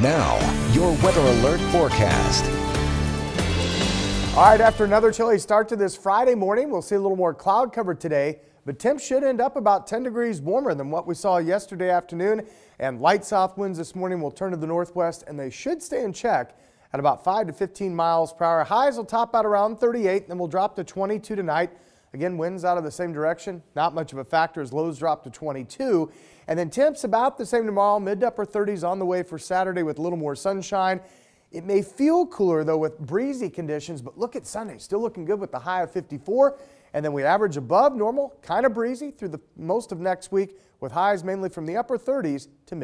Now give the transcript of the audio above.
Now, your weather alert forecast. All right, after another chilly start to this Friday morning, we'll see a little more cloud cover today, but temps should end up about 10 degrees warmer than what we saw yesterday afternoon. And light south winds this morning will turn to the northwest, and they should stay in check at about 5 to 15 miles per hour. Highs will top out around 38, then we'll drop to 22 tonight. Again, winds out of the same direction, not much of a factor as lows drop to 22. And then temps about the same tomorrow, mid to upper 30s on the way for Saturday with a little more sunshine. It may feel cooler though with breezy conditions, but look at Sunday, still looking good with the high of 54. And then we average above normal, kind of breezy through the most of next week with highs mainly from the upper 30s to mid.